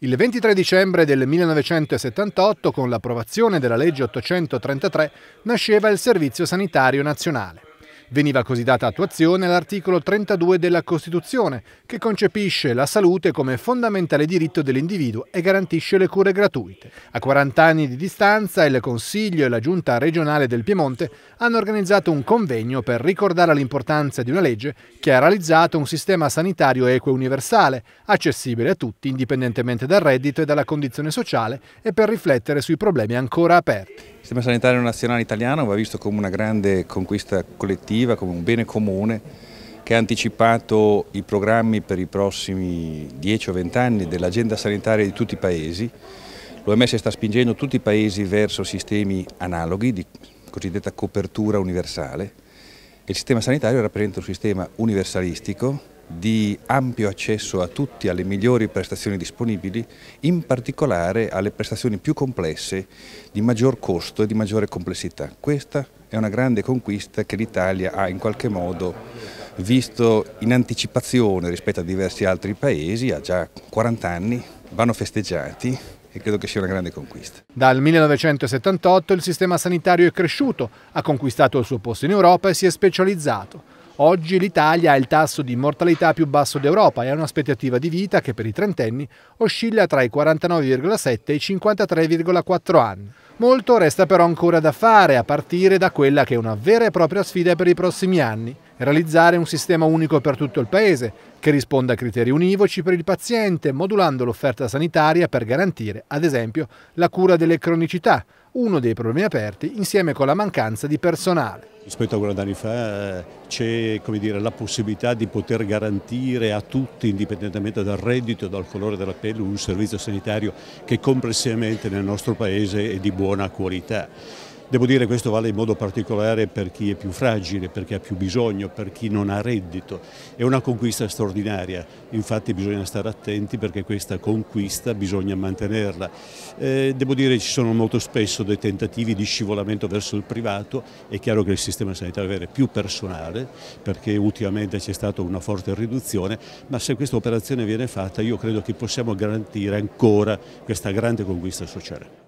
Il 23 dicembre del 1978, con l'approvazione della legge 833, nasceva il Servizio Sanitario Nazionale. Veniva così data attuazione all'articolo 32 della Costituzione, che concepisce la salute come fondamentale diritto dell'individuo e garantisce le cure gratuite. A 40 anni di distanza, il Consiglio e la Giunta regionale del Piemonte hanno organizzato un convegno per ricordare l'importanza di una legge che ha realizzato un sistema sanitario equo e universale, accessibile a tutti indipendentemente dal reddito e dalla condizione sociale e per riflettere sui problemi ancora aperti. Il sistema sanitario nazionale italiano va visto come una grande conquista collettiva, come un bene comune che ha anticipato i programmi per i prossimi 10 o 20 anni dell'agenda sanitaria di tutti i paesi. L'OMS sta spingendo tutti i paesi verso sistemi analoghi di cosiddetta copertura universale. Il sistema sanitario rappresenta un sistema universalistico di ampio accesso a tutti alle migliori prestazioni disponibili, in particolare alle prestazioni più complesse, di maggior costo e di maggiore complessità. Questa è una grande conquista che l'Italia ha in qualche modo visto in anticipazione rispetto a diversi altri paesi, ha già 40 anni, vanno festeggiati e credo che sia una grande conquista. Dal 1978 il sistema sanitario è cresciuto, ha conquistato il suo posto in Europa e si è specializzato Oggi l'Italia ha il tasso di mortalità più basso d'Europa e ha un'aspettativa di vita che per i trentenni oscilla tra i 49,7 e i 53,4 anni. Molto resta però ancora da fare, a partire da quella che è una vera e propria sfida per i prossimi anni, realizzare un sistema unico per tutto il Paese, che risponda a criteri univoci per il paziente, modulando l'offerta sanitaria per garantire, ad esempio, la cura delle cronicità, uno dei problemi aperti insieme con la mancanza di personale. Rispetto a guardare fa eh, c'è la possibilità di poter garantire a tutti, indipendentemente dal reddito e dal colore della pelle, un servizio sanitario che complessivamente nel nostro Paese è di buona qualità. Devo dire che questo vale in modo particolare per chi è più fragile, per chi ha più bisogno, per chi non ha reddito. È una conquista straordinaria, infatti bisogna stare attenti perché questa conquista bisogna mantenerla. Eh, devo dire che ci sono molto spesso dei tentativi di scivolamento verso il privato, è chiaro che il sistema sanitario deve avere più personale perché ultimamente c'è stata una forte riduzione, ma se questa operazione viene fatta io credo che possiamo garantire ancora questa grande conquista sociale.